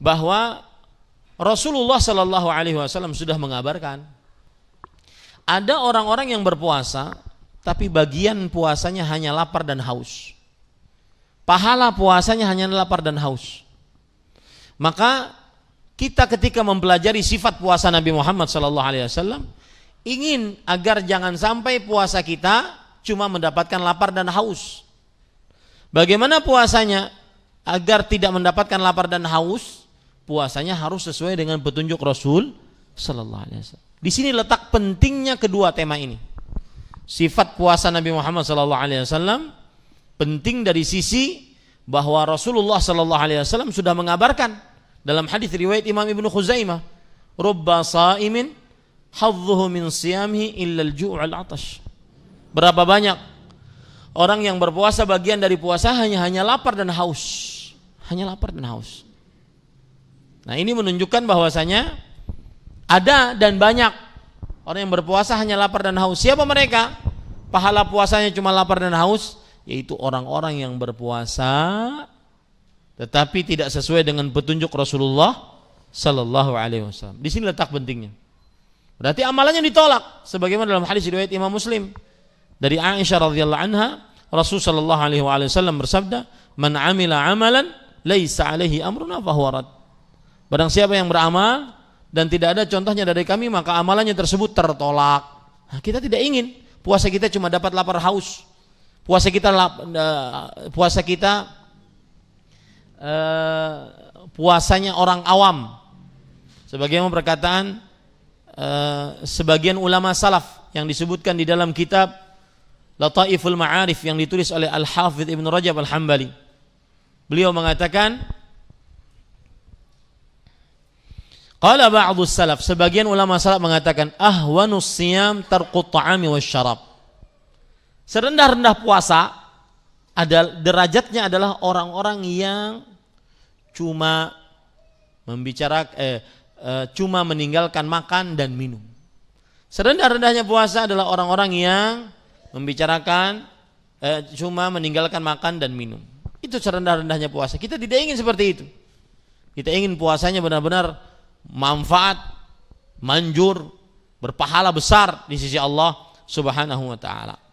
bahwa Rasulullah Shallallahu Alaihi Wasallam sudah mengabarkan ada orang-orang yang berpuasa tapi bagian puasanya hanya lapar dan haus. Pahala puasanya hanya lapar dan haus. Maka kita ketika mempelajari sifat puasa Nabi Muhammad Shallallahu Alaihi Wasallam ingin agar jangan sampai puasa kita cuma mendapatkan lapar dan haus. Bagaimana puasanya agar tidak mendapatkan lapar dan haus? puasanya harus sesuai dengan petunjuk Rasul sallallahu alaihi wasallam. Di sini letak pentingnya kedua tema ini. Sifat puasa Nabi Muhammad sallallahu alaihi wasallam penting dari sisi bahwa Rasulullah sallallahu alaihi wasallam sudah mengabarkan dalam hadis riwayat Imam Ibnu Khuzaimah, "Rubba sha'imin hadzuhu min siyamhi illa al-ju' al Berapa banyak orang yang berpuasa bagian dari puasa hanya hanya lapar dan haus. Hanya lapar dan haus. Nah, ini menunjukkan bahwasanya ada dan banyak orang yang berpuasa hanya lapar dan haus. Siapa mereka? Pahala puasanya cuma lapar dan haus, yaitu orang-orang yang berpuasa tetapi tidak sesuai dengan petunjuk Rasulullah sallallahu alaihi wasallam. Di sini letak pentingnya. Berarti amalannya ditolak sebagaimana dalam hadis riwayat Imam Muslim dari Aisyah radhiyallahu anha Rasul sallallahu alaihi wasallam bersabda, "Man amila amalan leis alaihi amruna fahuwa Barang siapa yang beramal dan tidak ada contohnya dari kami maka amalannya tersebut tertolak. Nah, kita tidak ingin puasa kita cuma dapat lapar haus. Puasa kita eh, puasa kita uh, puasanya orang awam. Sebagaimana perkataan uh, eh, sebagian ulama salaf yang disebutkan di dalam kitab Lataiful Ma'arif yang ditulis oleh Al-Hafidh Ibn Rajab Al-Hambali. Beliau mengatakan Qala ba'du salaf, sebagian ulama salaf mengatakan ahwanus siyam tarqut ta'ami wasyarab. Serendah-rendah puasa adalah derajatnya adalah orang-orang yang cuma membicarakan eh, eh, cuma meninggalkan makan dan minum. Serendah-rendahnya puasa adalah orang-orang yang membicarakan eh, cuma meninggalkan makan dan minum. Itu serendah-rendahnya puasa. Kita tidak ingin seperti itu. Kita ingin puasanya benar-benar manfaat, manjur, berpahala besar di sisi Allah Subhanahu wa taala.